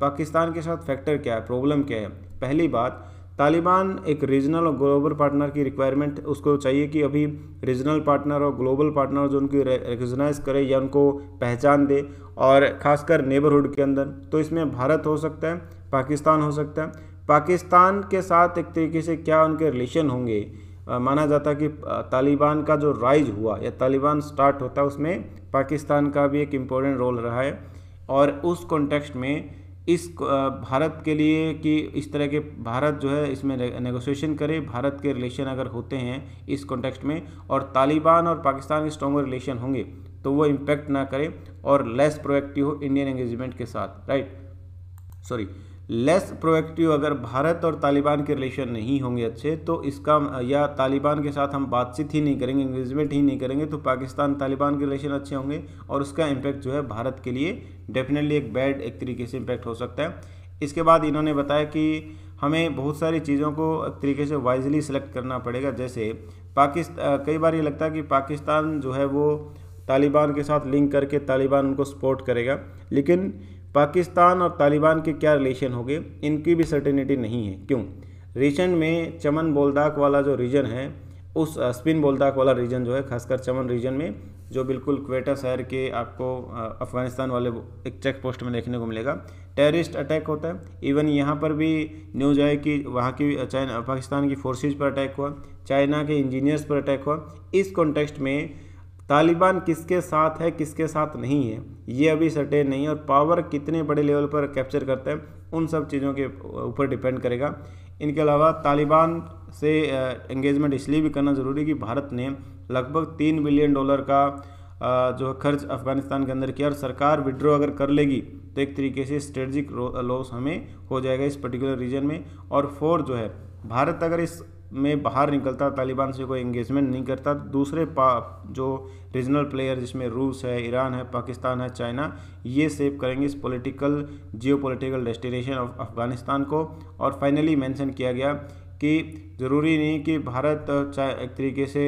पाकिस्तान के साथ फैक्टर क्या है प्रॉब्लम क्या है पहली बात तालिबान एक रीजनल और ग्लोबल पार्टनर की रिक्वायरमेंट उसको चाहिए कि अभी रीजनल पार्टनर और ग्लोबल पार्टनर जो उनकी रिकोगनाइज करे या उनको पहचान दे और खासकर नेबरहुड के अंदर तो इसमें भारत हो सकता है पाकिस्तान हो सकता है पाकिस्तान के साथ एक तरीके से क्या उनके रिलेशन होंगे माना जाता है कि तालिबान का जो राइज हुआ या तालिबान स्टार्ट होता है उसमें पाकिस्तान का भी एक इम्पोर्टेंट रोल रहा है और उस कॉन्टेक्स्ट में इस भारत के लिए कि इस तरह के भारत जो है इसमें नेगोशिएशन करे भारत के रिलेशन अगर होते हैं इस कॉन्टेक्स्ट में और तालिबान और पाकिस्तान के स्ट्रॉगर रिलेशन होंगे तो वो इम्पैक्ट ना करे और लेस प्रोएक्टिव हो इंडियन एंगेजमेंट के साथ राइट सॉरी लेस प्रोएक्टिव अगर भारत और तालिबान के रिलेशन नहीं होंगे अच्छे तो इसका या तालिबान के साथ हम बातचीत ही नहीं करेंगे इंगेजमेंट ही नहीं करेंगे तो पाकिस्तान तालिबान के रिलेशन अच्छे होंगे और उसका इम्पैक्ट जो है भारत के लिए डेफिनेटली एक बैड एक तरीके से इम्पैक्ट हो सकता है इसके बाद इन्होंने बताया कि हमें बहुत सारी चीज़ों को एक तरीके से वाइजली सेलेक्ट करना पड़ेगा जैसे पाकिस्तान कई बार ये लगता है कि पाकिस्तान जो है वो तालिबान के साथ लिंक करके तालिबान उनको सपोर्ट करेगा लेकिन पाकिस्तान और तालिबान के क्या रिलेशन हो गए इनकी भी सर्टेनिटी नहीं है क्यों रीजन में चमन बोलदाक वाला जो रीजन है उस स्पिन बोलदाक वाला रीजन जो है खासकर चमन रीजन में जो बिल्कुल क्वेटा शहर के आपको अफ़गानिस्तान वाले एक चेक पोस्ट में देखने को मिलेगा टेररिस्ट अटैक होता है इवन यहाँ पर भी न्यूज आई कि वहाँ की चाइना पाकिस्तान की फोर्सेज पर अटैक हुआ चाइना के इंजीनियर्स पर अटैक हुआ इस कॉन्टेक्स्ट में तालिबान किसके साथ है किसके साथ नहीं है ये अभी सटे नहीं है और पावर कितने बड़े लेवल पर कैप्चर करते हैं उन सब चीज़ों के ऊपर डिपेंड करेगा इनके अलावा तालिबान से एंगेजमेंट इसलिए भी करना ज़रूरी कि भारत ने लगभग तीन बिलियन डॉलर का जो खर्च अफगानिस्तान के अंदर किया और सरकार विड्रॉ अगर कर लेगी तो एक तरीके से स्ट्रेटजिक लॉस हमें हो जाएगा इस पर्टिकुलर रीजन में और फोर जो है भारत अगर इस में बाहर निकलता तालिबान से कोई इंगेजमेंट नहीं करता दूसरे पा जो रीजनल प्लेयर जिसमें रूस है ईरान है पाकिस्तान है चाइना ये सेव करेंगे इस political geo political destination of Afghanistan को और फाइनली मेंशन किया गया कि ज़रूरी नहीं कि भारत चाहे एक तरीके से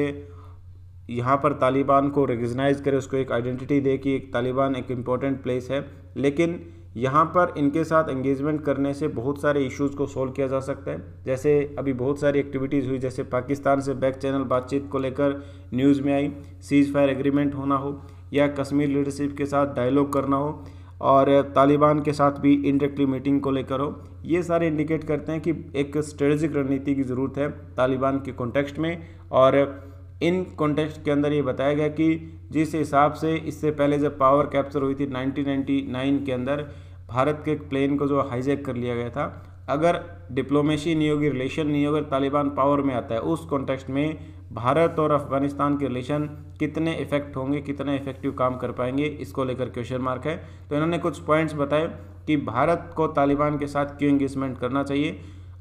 यहाँ पर तालिबान को रिकगनाइज़ करे उसको एक आइडेंटिटी दे कि एक तालिबान एक इम्पोर्टेंट प्लेस है लेकिन यहाँ पर इनके साथ एंगेजमेंट करने से बहुत सारे इश्यूज़ को सोल्व किया जा सकता है जैसे अभी बहुत सारी एक्टिविटीज़ हुई जैसे पाकिस्तान से बैक चैनल बातचीत को लेकर न्यूज़ में आई सीज फायर एग्रीमेंट होना हो या कश्मीर लीडरशिप के साथ डायलॉग करना हो और तालिबान के साथ भी इनडायरेक्टली मीटिंग को लेकर हो ये सारे इंडिकेट करते हैं कि एक स्ट्रेटजिक रणनीति की ज़रूरत है तालिबान के कॉन्टेक्स्ट में और इन कॉन्टेक्स्ट के अंदर ये बताया गया कि जिस हिसाब से इससे पहले जब पावर कैप्चर हुई थी 1999 के अंदर भारत के एक प्लेन को जो हाईजैक कर लिया गया था अगर डिप्लोमेसी नहीं होगी रिलेशन नहीं होगी तालिबान पावर में आता है उस कॉन्टेक्स्ट में भारत और अफगानिस्तान के रिलेशन कितने इफेक्ट होंगे कितने इफेक्टिव काम कर पाएंगे इसको लेकर क्वेश्चन मार्क है तो इन्होंने कुछ पॉइंट्स बताए कि भारत को तालिबान के साथ क्यों इंगेजमेंट करना चाहिए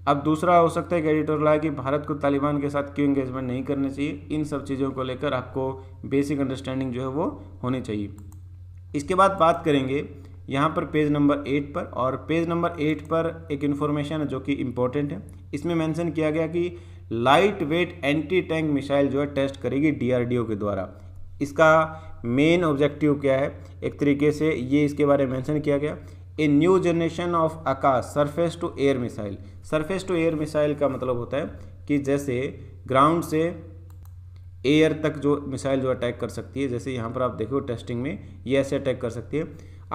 अब दूसरा हो सकता है कि एडिटोरियल आए कि भारत को तालिबान के साथ क्यों इंगेजमेंट नहीं करना चाहिए इन सब चीज़ों को लेकर आपको बेसिक अंडरस्टैंडिंग जो है वो होनी चाहिए इसके बाद बात करेंगे यहाँ पर पेज नंबर एट पर और पेज नंबर एट पर एक इन्फॉर्मेशन है जो कि इम्पोर्टेंट है इसमें मेंशन किया गया कि light weight anti tank missile जो है टेस्ट करेगी डीआरडीओ के द्वारा इसका मेन ऑब्जेक्टिव क्या है एक तरीके से ये इसके बारे में मेंशन किया गया a new generation of Akash surface to air missile surface to air missile का मतलब होता है कि जैसे ग्राउंड से एयर तक जो मिसाइल जो अटैक कर सकती है जैसे यहाँ पर आप देखो टेस्टिंग में ये ऐसे अटैक कर सकती है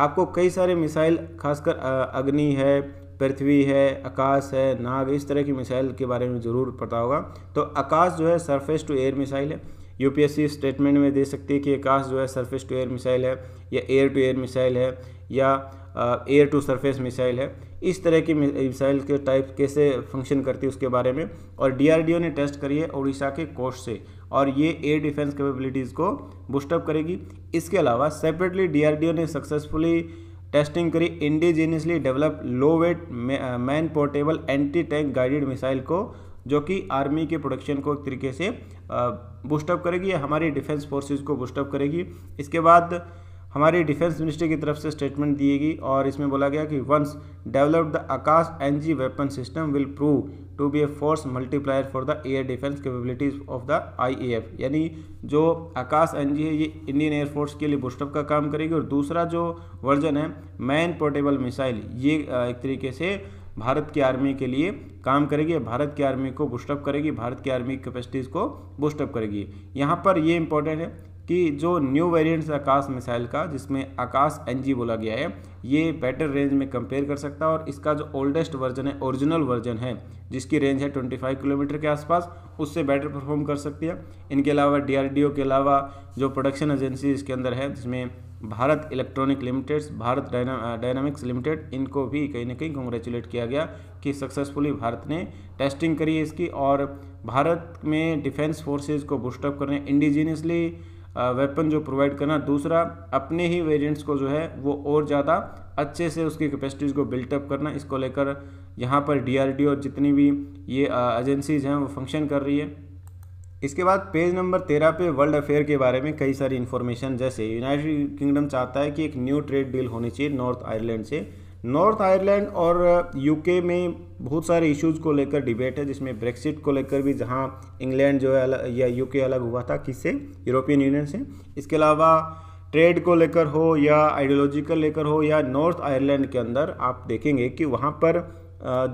आपको कई सारे मिसाइल खासकर अग्नि है पृथ्वी है आकाश है नाग इस तरह की मिसाइल के बारे में ज़रूर पता होगा तो आकाश जो है सरफेस टू एयर मिसाइल है यूपीएससी स्टेटमेंट में दे सकती है कि आकाश जो है सरफेस टू एयर मिसाइल है या एयर टू एयर मिसाइल है या एयर टू सरफेस मिसाइल है इस तरह की मिसाइल के टाइप कैसे फंक्शन करती है उसके बारे में और डीआरडीओ ने टेस्ट करी है उड़ीसा के कोस्ट से और ये एयर डिफेंस कैपेबिलिटीज़ को बूस्टअप करेगी इसके अलावा सेपरेटली डीआरडीओ ने सक्सेसफुली टेस्टिंग करी indigenously develop low weight man portable anti tank guided missile को जो कि आर्मी के प्रोडक्शन को एक तरीके से बूस्टअप करेगी हमारी डिफेंस फोर्सेस को बूस्टअप करेगी इसके बाद हमारी डिफेंस मिनिस्ट्री की तरफ से स्टेटमेंट दी गई और इसमें बोला गया कि once developed the Akash NG weapon system will prove to be a force multiplier for the air defence capabilities of the IAF यानी जो आकाश एनजी है ये इंडियन एयरफोर्स के लिए बुस्टअप का काम करेगी और दूसरा जो वर्जन है मैन पोर्टेबल मिसाइल ये एक तरीके से भारत की आर्मी के लिए काम करेगी भारत की आर्मी को बुस्टअप करेगी भारत की आर्मी कैपेसिटीज़ को बुस्टअप करेगी यहाँ पर ये इंपॉर्टेंट है कि जो न्यू वेरिएंट्स आकाश मिसाइल का जिसमें आकाश एन बोला गया है ये बेटर रेंज में कंपेयर कर सकता है और इसका जो ओल्डेस्ट वर्जन है ओरिजिनल वर्जन है जिसकी रेंज है 25 किलोमीटर के आसपास उससे बेटर परफॉर्म कर सकती है इनके अलावा डीआरडीओ के अलावा जो प्रोडक्शन एजेंसी इसके अंदर है जिसमें Bharat electronic limiteds Bharat dynamics limited इनको भी कहीं ना कहीं कॉन्ग्रेचुलेट किया गया कि सक्सेसफुली भारत ने टेस्टिंग करी है इसकी और भारत में डिफेंस फोर्सेज को बूस्टअप करने इंडिजीनियसली वेपन जो प्रोवाइड करना दूसरा अपने ही वेरिएंट्स को जो है वो और ज़्यादा अच्छे से उसकी कैपेसिटीज़ को बिल्टअप करना इसको लेकर यहाँ पर डीआरडीओ और जितनी भी ये एजेंसीज़ हैं वो फंक्शन कर रही है इसके बाद पेज नंबर तेरह पे वर्ल्ड अफेयर के बारे में कई सारी इन्फॉर्मेशन जैसे यूनाइटेड किंगडम चाहता है कि एक न्यू ट्रेड डील होनी चाहिए नॉर्थ आयरलैंड से नॉर्थ आयरलैंड और यूके में बहुत सारे इश्यूज़ को लेकर डिबेट है जिसमें ब्रेक्सिट को लेकर भी जहां इंग्लैंड जो है या यूके अलग हुआ था किससे यूरोपियन यूनियन से इसके अलावा ट्रेड को लेकर हो या आइडियोलॉजिकल लेकर हो या नॉर्थ आयरलैंड के अंदर आप देखेंगे कि वहाँ पर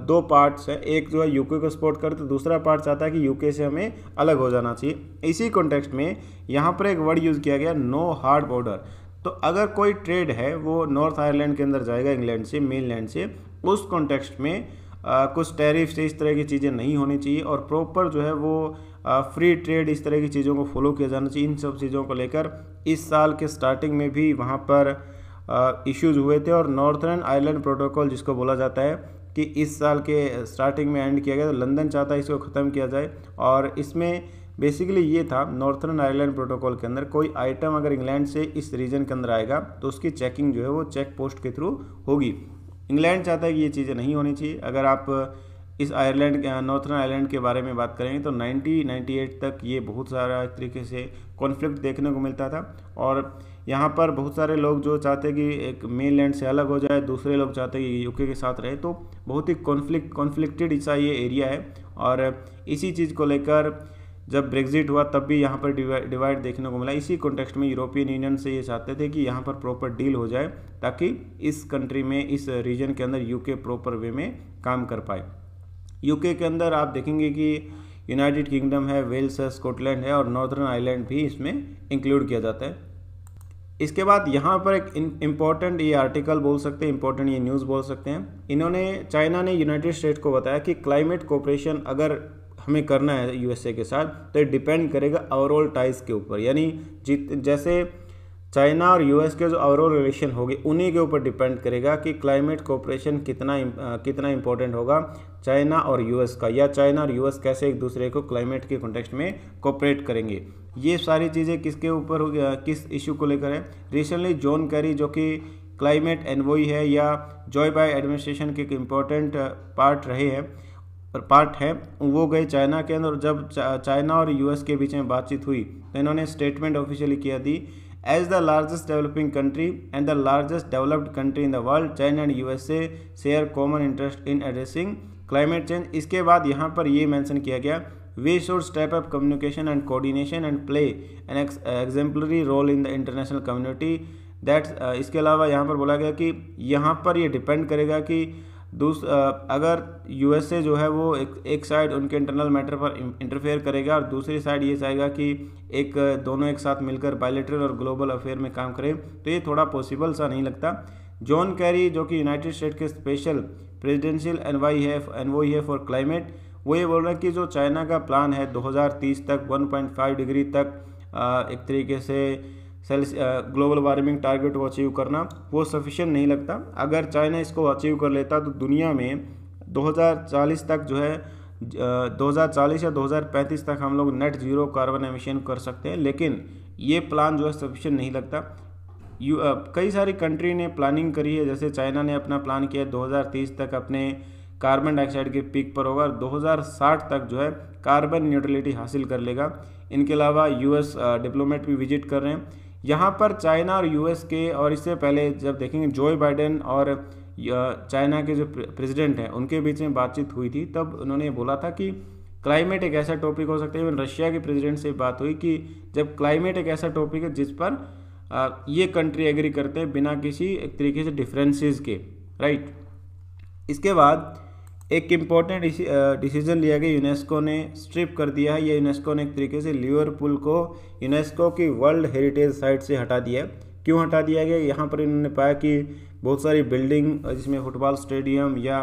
दो पार्ट्स हैं एक जो है यूके को सपोर्ट करते दूसरा पार्ट चाहता है कि यूके से हमें अलग हो जाना चाहिए इसी कॉन्टेक्स्ट में यहाँ पर एक वर्ड यूज़ किया गया नो हार्ड बॉर्डर तो अगर कोई ट्रेड है वो नॉर्थ आयरलैंड के अंदर जाएगा इंग्लैंड से मेन लैंड से उस कॉन्टेक्स्ट में आ, कुछ टैरिफ से इस तरह की चीज़ें नहीं होनी चाहिए और प्रॉपर जो है वो आ, फ्री ट्रेड इस तरह की चीज़ों को फॉलो किया जाना चाहिए इन सब चीज़ों को लेकर इस साल के स्टार्टिंग में भी वहाँ पर इश्यूज हुए थे और नॉर्थर्न आयरलैंड प्रोटोकॉल जिसको बोला जाता है कि इस साल के स्टार्टिंग में एंड किया गया तो लंदन चाहता है इसको ख़त्म किया जाए और इसमें बेसिकली ये था नॉर्थर्न आयरलैंड प्रोटोकॉल के अंदर कोई आइटम अगर इंग्लैंड से इस रीजन के अंदर आएगा तो उसकी चेकिंग जो है वो चेक पोस्ट के थ्रू होगी इंग्लैंड चाहता है कि ये चीज़ें नहीं होनी चाहिए अगर आप इस आयरलैंड नॉर्थर्न आयरलैंड के बारे में बात करेंगे तो 90 तक ये बहुत सारा तरीके से कॉन्फ्लिक्ट देखने को मिलता था और यहाँ पर बहुत सारे लोग जो चाहते हैं कि एक मेन लैंड से अलग हो जाए दूसरे लोग चाहते हैं कि यूके के साथ रहे तो बहुत ही कॉन्फ्लिक्ट कॉन्फ्लिक्टेड सा ये एरिया है और इसी चीज़ को लेकर जब ब्रेग्जिट हुआ तब भी यहाँ पर डिवाइड देखने को मिला इसी कॉन्टेक्स्ट में यूरोपियन यूनियन से ये चाहते थे कि यहाँ पर प्रॉपर डील हो जाए ताकि इस कंट्री में इस रीजन के अंदर यूके प्रॉपर वे में काम कर पाए यूके के अंदर आप देखेंगे कि यूनाइटेड किंगडम है वेल्स है स्कॉटलैंड है और नॉर्दर्न आइलैंड भी इसमें इंक्लूड किया जाता है इसके बाद यहाँ पर एक इम्पॉर्टेंट ये आर्टिकल बोल सकते हैं इम्पॉर्टेंट ये न्यूज़ बोल सकते हैं इन्होंने चाइना ने यूनाइटेड स्टेट को बताया कि क्लाइमेट कोऑपरेशन अगर हमें करना है यूएसए के साथ तो ये डिपेंड करेगा ओवरऑल टाइज के ऊपर यानी जित जैसे चाइना और यूएस के जो ओवरऑल रिलेशन होगी उन्हीं के ऊपर डिपेंड करेगा कि क्लाइमेट कोऑपरेशन कितना कितना इम्पोर्टेंट होगा चाइना और यूएस का या चाइना और यूएस कैसे एक दूसरे को क्लाइमेट के कॉन्टेक्स्ट में कोऑपरेट करेंगे ये सारी चीज़ें किसके ऊपर हो गया किस इशू को लेकर है रिसेंटली जॉन कैरी जो कि क्लाइमेट एनवोई है या जॉय बाय एडमिनिस्ट्रेशन के एक इम्पॉर्टेंट पार्ट रहे हैं पर पार्ट है वो गए चाइना के अंदर जब चाइना और यूएस के बीच में बातचीत हुई तो इन्होंने स्टेटमेंट ऑफिशियली किया दी as the largest developing country and the largest developed country in the world China and USA share common interest in addressing climate change इसके बाद यहाँ पर ये मैंशन किया गया we should step up communication and coordination and play an exemplary role in the international community that's इसके अलावा यहाँ पर बोला गया कि यहाँ पर ये डिपेंड करेगा कि दूस अगर यूएसए जो है वो एक एक साइड उनके इंटरनल मैटर पर इंटरफेयर करेगा और दूसरी साइड ये चाहेगा कि एक दोनों एक साथ मिलकर बायोलेटरल और ग्लोबल अफेयर में काम करें तो ये थोड़ा पॉसिबल सा नहीं लगता जॉन कैरी जो कि यूनाइटेड स्टेट के स्पेशल प्रेजिडेंशियल एन वाई है एन एनवोई है फॉर क्लाइमेट वो ये बोल रहे हैं कि जो चाइना का प्लान है 2030 तक 1.5 डिग्री तक एक तरीके से सेल्स ग्लोबल वार्मिंग टारगेट को अचीव करना वो सफिशियंट नहीं लगता अगर चाइना इसको अचीव कर लेता तो दुनिया में 2040 तक जो है 2040 या 2035 तक हम लोग नेट जीरो कार्बन एमिशन कर सकते हैं लेकिन ये प्लान जो है सफिशियंट नहीं लगता यू कई सारी कंट्री ने प्लानिंग करी है जैसे चाइना ने अपना प्लान किया 2030 तक अपने कार्बन डाइऑक्साइड के पीक पर होगा और 2060 तक जो है कार्बन न्यूट्रलिटी हासिल कर लेगा इनके अलावा यूएस डिप्लोमेट भी विजिट कर रहे हैं यहाँ पर चाइना और यूएस के और इससे पहले जब देखेंगे जो बाइडेन और चाइना के जो प्रेसिडेंट हैं उनके बीच में बातचीत हुई थी तब उन्होंने बोला था कि क्लाइमेट एक ऐसा टॉपिक हो सकता है इवन रशिया के प्रेसिडेंट से बात हुई कि जब क्लाइमेट एक ऐसा टॉपिक है जिस पर ये कंट्री एग्री करते हैं बिना किसी तरीके से डिफरेंसेस के राइट इसके बाद एक इम्पॉर्टेंट डिसीजन लिया गया यूनेस्को ने स्ट्रिप कर दिया है या यूनेस्को ने एक तरीके से लिवरपूल को यूनेस्को की वर्ल्ड हेरिटेज साइट से हटा दिया क्यों हटा दिया गया यहाँ पर इन्होंने पाया कि बहुत सारी बिल्डिंग जिसमें फुटबॉल स्टेडियम या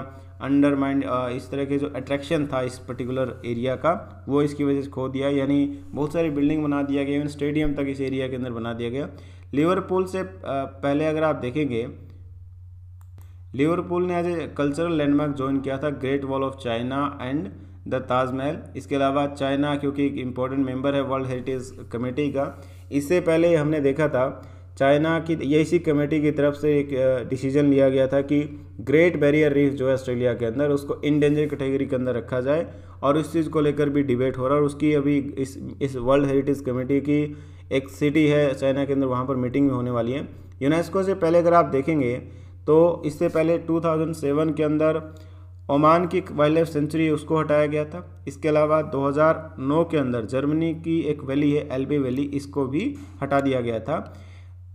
अंडर माइंड इस तरह के जो अट्रैक्शन था इस पर्टिकुलर एरिया का वो इसकी वजह से खो दिया यानी बहुत सारी बिल्डिंग बना दिया गया इवन स्टेडियम तक इस एरिया के अंदर बना दिया गया लिवरपूल से पहले अगर आप देखेंगे लिवरपूल ने आज कल्चरल लैंडमार्क ज्वाइन किया था Great Wall of China and the Taj Mahal इसके अलावा चाइना क्योंकि एक इम्पोर्टेंट मेंबर है वर्ल्ड हेरिटेज कमेटी का इससे पहले हमने देखा था चाइना की ये इसी कमेटी की तरफ से एक डिसीजन लिया गया था कि ग्रेट बैरियर रीफ जो है ऑस्ट्रेलिया के अंदर उसको इनडेंजर कैटेगरी के अंदर रखा जाए और इस चीज़ को लेकर भी डिबेट हो रहा है और उसकी अभी इस इस वर्ल्ड हेरिटेज कमेटी की एक सिटी है चाइना के अंदर वहाँ पर मीटिंग भी होने वाली है यूनेस्को से पहले अगर आप देखेंगे तो इससे पहले 2007 के अंदर ओमान की वाइल्ड लाइफ सेंचुरी उसको हटाया गया था इसके अलावा 2009 के अंदर जर्मनी की एक वैली है एल्बे वैली इसको भी हटा दिया गया था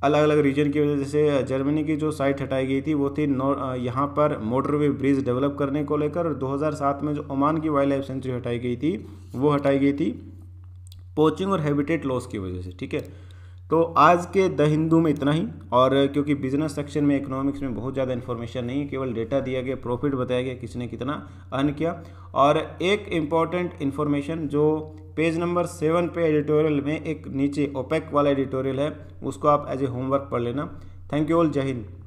अलग अलग रीजन की वजह से जर्मनी की जो साइट हटाई गई थी वो थी नो यहाँ पर मोटरवे ब्रिज डेवलप करने को लेकर और 2007 में जो ओमान की वाइल्ड लाइफ सेंचुरी हटाई गई थी वो हटाई गई थी पोचिंग और हैबिटेट लॉस की वजह से ठीक है तो आज के द हिंदू में इतना ही और क्योंकि बिजनेस सेक्शन में इकोनॉमिक्स में बहुत ज़्यादा इन्फॉर्मेशन नहीं है केवल डेटा दिया गया प्रॉफिट बताया गया किसने कितना अर्न किया और एक इम्पॉर्टेंट इन्फॉर्मेशन जो पेज नंबर सेवन पे एडिटोरियल में एक नीचे ओपेक वाला एडिटोरियल है उसको आप एज ए होमवर्क पढ़ लेना थैंक यू ऑल जय हिंद